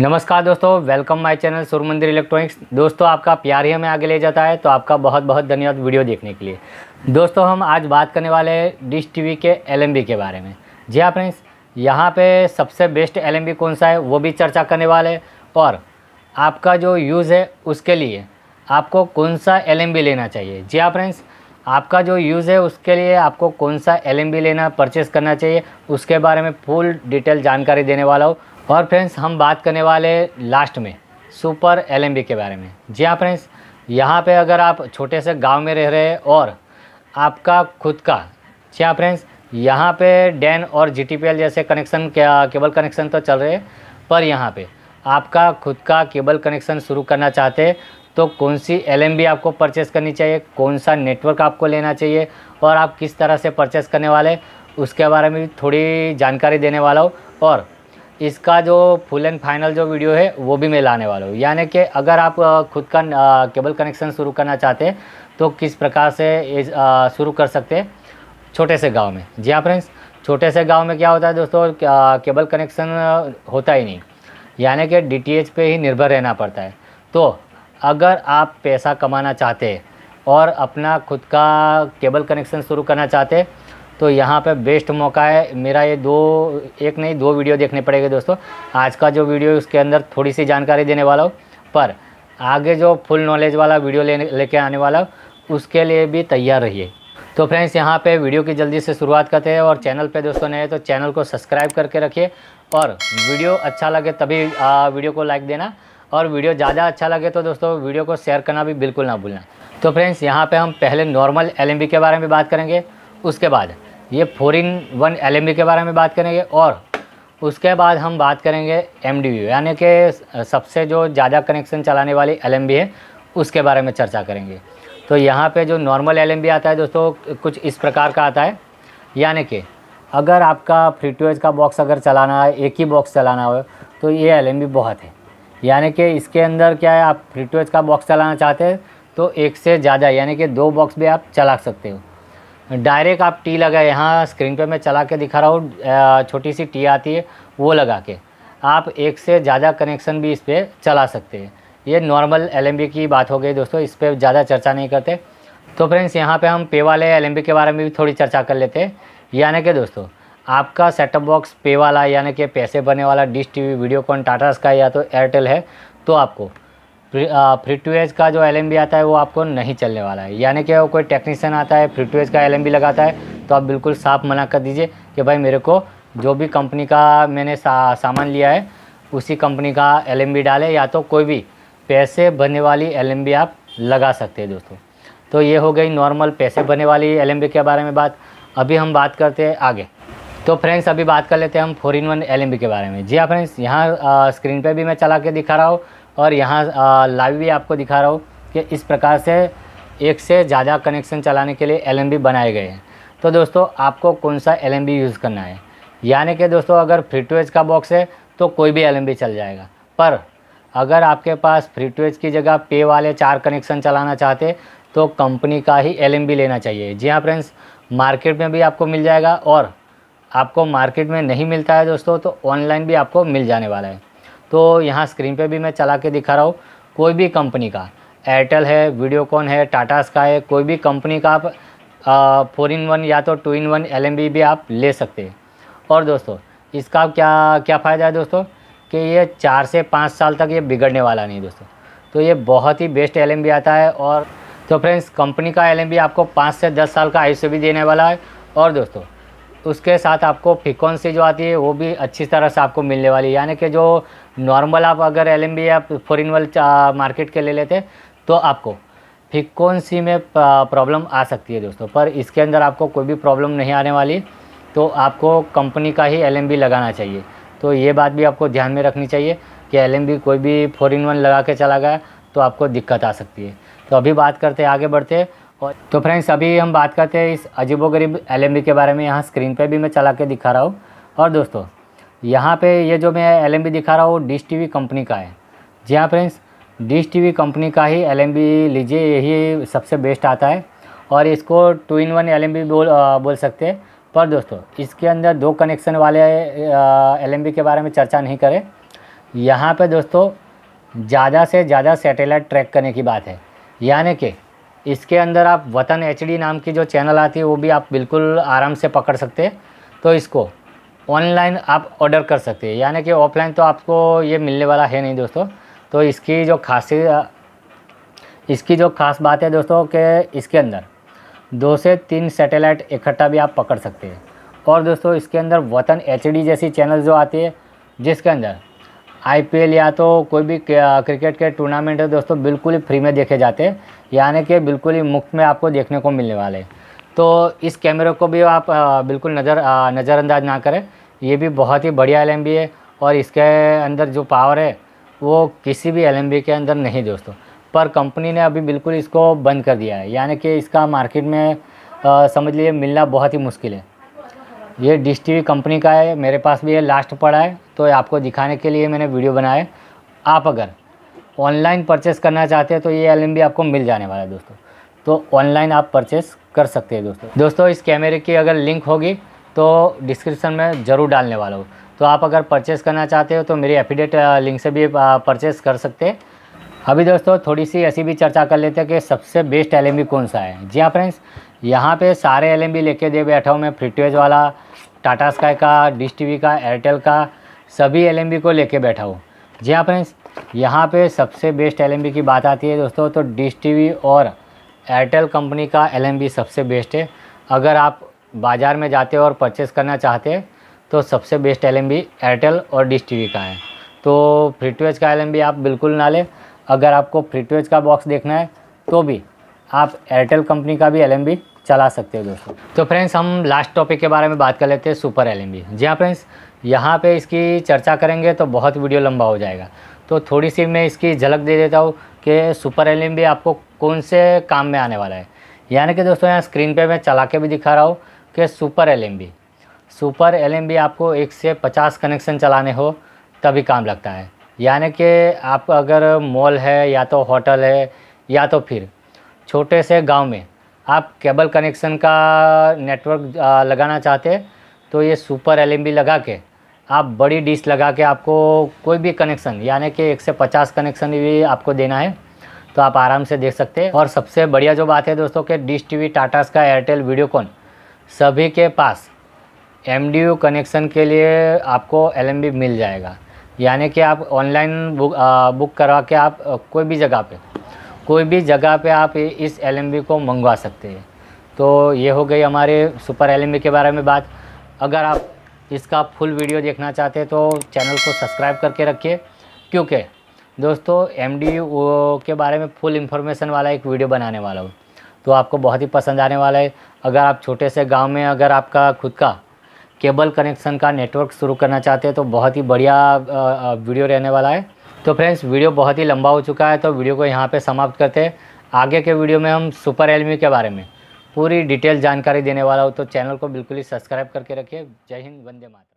नमस्कार दोस्तों welcome my channel सूर्य मंदिर इलेक्ट्रॉनिक्स दोस्तों आपका प्यार ही हमें आगे ले जाता है तो आपका बहुत बहुत धन्यवाद वीडियो देखने के लिए दोस्तों हम आज बात करने वाले हैं डिश टीवी के एलएमबी के बारे में जी हाँ फ्रेंड्स यहाँ पे सबसे बेस्ट एलएमबी कौन सा है वो भी चर्चा करने वाले और आपका जो यूज़ है उसके लिए आपको कौन सा एल लेना चाहिए जी हाँ फ्रेंड्स आपका जो यूज़ है उसके लिए आपको कौन सा एल लेना परचेस करना चाहिए उसके बारे में फुल डिटेल जानकारी देने वाला हूँ और फ्रेंड्स हम बात करने वाले लास्ट में सुपर एल के बारे में जी हाँ फ्रेंड्स यहाँ पे अगर आप छोटे से गांव में रह रहे और आपका खुद का जी हाँ फ्रेंड्स यहाँ पे डैन और जी जैसे कनेक्शन केबल कनेक्शन तो चल रहे पर यहाँ पे आपका खुद का केबल कनेक्शन शुरू करना चाहते तो कौन सी एल आपको परचेस करनी चाहिए कौन सा नेटवर्क आपको लेना चाहिए और आप किस तरह से परचेस करने वाले उसके बारे में थोड़ी जानकारी देने वाला हूँ और इसका जो फुल एंड फाइनल जो वीडियो है वो भी मैं लाने वाला हूँ यानी कि अगर आप खुद का केबल कनेक्शन शुरू करना चाहते हैं तो किस प्रकार से शुरू कर सकते हैं छोटे से गांव में जी हाँ फ्रेंड्स छोटे से गांव में क्या होता है दोस्तों केबल कनेक्शन होता ही नहीं यानी कि डी पे ही निर्भर रहना पड़ता है तो अगर आप पैसा कमाना चाहते और अपना खुद का केबल कनेक्शन शुरू करना चाहते हैं तो यहाँ पे बेस्ट मौका है मेरा ये दो एक नहीं दो वीडियो देखने पड़ेंगे दोस्तों आज का जो वीडियो है उसके अंदर थोड़ी सी जानकारी देने वाला हो पर आगे जो फुल नॉलेज वाला वीडियो ले लेके आने वाला उसके लिए भी तैयार रहिए तो फ्रेंड्स यहाँ पे वीडियो की जल्दी से शुरुआत करते हैं और चैनल पे दोस्तों नए तो चैनल को सब्सक्राइब करके रखिए और वीडियो अच्छा लगे तभी आ, वीडियो को लाइक देना और वीडियो ज़्यादा अच्छा लगे तो दोस्तों वीडियो को शेयर करना भी बिल्कुल ना भूलना तो फ्रेंड्स यहाँ पर हम पहले नॉर्मल एल के बारे में बात करेंगे उसके बाद ये फोर इन वन एल के बारे में बात करेंगे और उसके बाद हम बात करेंगे एम यानी कि सबसे जो ज़्यादा कनेक्शन चलाने वाली एल है उसके बारे में चर्चा करेंगे तो यहाँ पे जो नॉर्मल एल आता है दोस्तों कुछ इस प्रकार का आता है यानी कि अगर आपका फ्री टू का बॉक्स अगर चलाना है एक ही बॉक्स चलाना हो तो ये एल बहुत है यानी कि इसके अंदर क्या है आप फ्री टू का बॉक्स चलाना चाहते हैं तो एक से ज़्यादा यानी कि दो बॉक्स भी आप चला सकते हो डायरेक्ट आप टी लगा यहाँ स्क्रीन पे मैं चला के दिखा रहा हूँ छोटी सी टी आती है वो लगा के आप एक से ज़्यादा कनेक्शन भी इस पर चला सकते हैं ये नॉर्मल एल की बात हो गई दोस्तों इस पर ज़्यादा चर्चा नहीं करते तो फ्रेंड्स यहाँ पे हम पे वाले एल के बारे में भी थोड़ी चर्चा कर लेते हैं यानी कि दोस्तों आपका सेटअप बॉक्स पे वाला यानी कि पैसे भरने वाला dish T V Videocon Tata sky या तो एयरटेल है तो आपको फ्री टू एज का जो एल आता है वो आपको नहीं चलने वाला है यानी कि कोई टेक्नीशियन आता है फ्री टू एज का एल लगाता है तो आप बिल्कुल साफ मना कर दीजिए कि भाई मेरे को जो भी कंपनी का मैंने सा, सामान लिया है उसी कंपनी का एल डाले या तो कोई भी पैसे भरने वाली एल आप लगा सकते हैं दोस्तों तो ये हो गई नॉर्मल पैसे भरने वाली एल के बारे में बात अभी हम बात करते हैं आगे तो फ्रेंड्स अभी बात कर लेते हैं हम फोर इन वन एल के बारे में जी हाँ फ्रेंड्स यहाँ स्क्रीन पे भी मैं चला के दिखा रहा हूँ और यहाँ लाइव भी आपको दिखा रहा हूँ कि इस प्रकार से एक से ज़्यादा कनेक्शन चलाने के लिए एल बनाए गए हैं तो दोस्तों आपको कौन सा एल यूज़ करना है यानी कि दोस्तों अगर फ्री टू का बॉक्स है तो कोई भी एल चल जाएगा पर अगर आपके पास फ्री टू की जगह पे वाले चार कनेक्शन चलाना चाहते तो कंपनी का ही एल लेना चाहिए जी हाँ फ्रेंड्स मार्केट में भी आपको मिल जाएगा और आपको मार्केट में नहीं मिलता है दोस्तों तो ऑनलाइन भी आपको मिल जाने वाला है तो यहाँ स्क्रीन पे भी मैं चला के दिखा रहा हूँ कोई भी कंपनी का एयरटेल है वीडियोकॉन है टाटा स्काई है कोई भी कंपनी का आप फोर इन वन या तो टू इन वन एल भी आप ले सकते हैं और दोस्तों इसका क्या क्या फ़ायदा है दोस्तों कि ये चार से पाँच साल तक ये बिगड़ने वाला नहीं दोस्तों तो ये बहुत ही बेस्ट एल आता है और तो फ्रेंड्स कंपनी का एल आपको पाँच से दस साल का आयुष्य भी देने वाला है और दोस्तों उसके साथ आपको फ्रिक्वेंसी जो आती है वो भी अच्छी तरह से आपको मिलने वाली है यानी कि जो नॉर्मल आप अगर एल या फॉरिन वर्ल्ड मार्केट के ले लेते तो आपको फ्रिक्वेंसी में प्रॉब्लम आ सकती है दोस्तों पर इसके अंदर आपको कोई भी प्रॉब्लम नहीं आने वाली तो आपको कंपनी का ही एल लगाना चाहिए तो ये बात भी आपको ध्यान में रखनी चाहिए कि एल कोई भी फोर इन वन लगा के चला गया तो आपको दिक्कत आ सकती है तो अभी बात करते आगे बढ़ते और तो फ्रेंड्स अभी हम बात करते हैं इस अजीबोगरीब एल के बारे में यहाँ स्क्रीन पे भी मैं चला के दिखा रहा हूँ और दोस्तों यहाँ पे ये जो मैं एल दिखा रहा हूँ डिश टी कंपनी का है जी हाँ फ्रेंड्स डिश टी कंपनी का ही एल लीजिए यही सबसे बेस्ट आता है और इसको टू इन वन एल बोल आ, बोल सकते हैं पर दोस्तों इसके अंदर दो कनेक्शन वाले एल के बारे में चर्चा नहीं करें यहाँ पर दोस्तों ज़्यादा से ज़्यादा सेटेलाइट ट्रैक करने की बात है यानी कि इसके अंदर आप वतन एच नाम की जो चैनल आती है वो भी आप बिल्कुल आराम से पकड़ सकते हैं तो इसको ऑनलाइन आप ऑर्डर कर सकते हैं यानी कि ऑफलाइन तो आपको ये मिलने वाला है नहीं दोस्तों तो इसकी जो खासी इसकी जो खास बात है दोस्तों कि इसके अंदर दो से तीन सैटेलाइट इकट्ठा भी आप पकड़ सकते हैं और दोस्तों इसके अंदर वतन एच जैसी चैनल जो आती है जिसके अंदर आईपीएल या तो कोई भी क्रिकेट के टूर्नामेंट है दोस्तों बिल्कुल ही फ्री में देखे जाते हैं यानी कि बिल्कुल ही मुफ्त में आपको देखने को मिलने वाले तो इस कैमरे को भी आप बिल्कुल नज़र नज़रअंदाज ना करें ये भी बहुत ही बढ़िया एल है और इसके अंदर जो पावर है वो किसी भी एल के अंदर नहीं दोस्तों पर कंपनी ने अभी बिल्कुल इसको बंद कर दिया है यानी कि इसका मार्केट में आ, समझ लीजिए मिलना बहुत ही मुश्किल है ये डिश टी कंपनी का है मेरे पास भी ये लास्ट पड़ा है तो आपको दिखाने के लिए मैंने वीडियो बनाया आप अगर ऑनलाइन परचेस करना चाहते हैं तो ये एल आपको मिल जाने वाला है दोस्तों तो ऑनलाइन आप परचेस कर सकते हैं दोस्तों दोस्तों इस कैमरे की अगर लिंक होगी तो डिस्क्रिप्शन में ज़रूर डालने वाला हूँ तो आप अगर परचेस करना चाहते हो तो मेरी एफिडेट लिंक से भी परचेस कर सकते हैं अभी दोस्तों थोड़ी सी ऐसी भी चर्चा कर लेते हैं कि सबसे बेस्ट एल कौन सा है जी हाँ फ्रेंड्स यहाँ पे सारे एल लेके दे बैठा हूँ मैं फ्रिटवेज वाला टाटा स्काई का डिश टी का एयरटेल का सभी एल को लेके बैठा हूँ जी हाँ फ्रेंड्स यहाँ पे सबसे बेस्ट एल की बात आती है दोस्तों तो डिश टी और एयरटेल कंपनी का एल सबसे बेस्ट है अगर आप बाज़ार में जाते हो और परचेस करना चाहते हैं तो सबसे बेस्ट एल एयरटेल और डिश टी का है तो फ्रिटवेज का एल आप बिल्कुल ना लें अगर आपको फ्रीटवेज का बॉक्स देखना है तो भी आप एयरटेल कंपनी का भी एल चला सकते हो दोस्तों तो फ्रेंड्स हम लास्ट टॉपिक के बारे में बात कर लेते हैं सुपर एल जी हाँ फ्रेंड्स यहाँ पे इसकी चर्चा करेंगे तो बहुत वीडियो लंबा हो जाएगा तो थोड़ी सी मैं इसकी झलक दे देता हूँ कि सुपर एल आपको कौन से काम में आने वाला है यानी कि दोस्तों यहाँ स्क्रीन पे मैं चला के भी दिखा रहा हूँ कि सुपर एल सुपर एल आपको एक से पचास कनेक्शन चलाने हो तभी काम लगता है यानी कि आप अगर मॉल है या तो होटल है या तो फिर छोटे से गांव में आप केबल कनेक्शन का नेटवर्क लगाना चाहते तो ये सुपर एल लगा के आप बड़ी डिश लगा के आपको कोई भी कनेक्शन यानी कि एक से पचास कनेक्शन भी आपको देना है तो आप आराम से देख सकते हैं और सबसे बढ़िया जो बात है दोस्तों कि डिश टी वी टाटा का एयरटेल वीडियोकॉन सभी के पास एम कनेक्शन के लिए आपको एल मिल जाएगा यानी कि आप ऑनलाइन बुक आ, बुक करवा के आप कोई भी जगह पे कोई भी जगह पे आप इस एल को मंगवा सकते हैं तो ये हो गई हमारे सुपर एल के बारे में बात अगर आप इसका फुल वीडियो देखना चाहते हैं तो चैनल को सब्सक्राइब करके रखिए क्योंकि दोस्तों एम के बारे में फुल इन्फॉर्मेशन वाला एक वीडियो बनाने वाला हूँ तो आपको बहुत ही पसंद आने वाला है अगर आप छोटे से गांव में अगर आपका खुद का केबल कनेक्शन का नेटवर्क शुरू करना चाहते हैं तो बहुत ही बढ़िया वीडियो रहने वाला है तो फ्रेंड्स वीडियो बहुत ही लंबा हो चुका है तो वीडियो को यहाँ पे समाप्त करते हैं आगे के वीडियो में हम सुपर एलमी के बारे में पूरी डिटेल जानकारी देने वाला हूँ तो चैनल को बिल्कुल ही सब्सक्राइब करके रखिए जय हिंद वंदे मात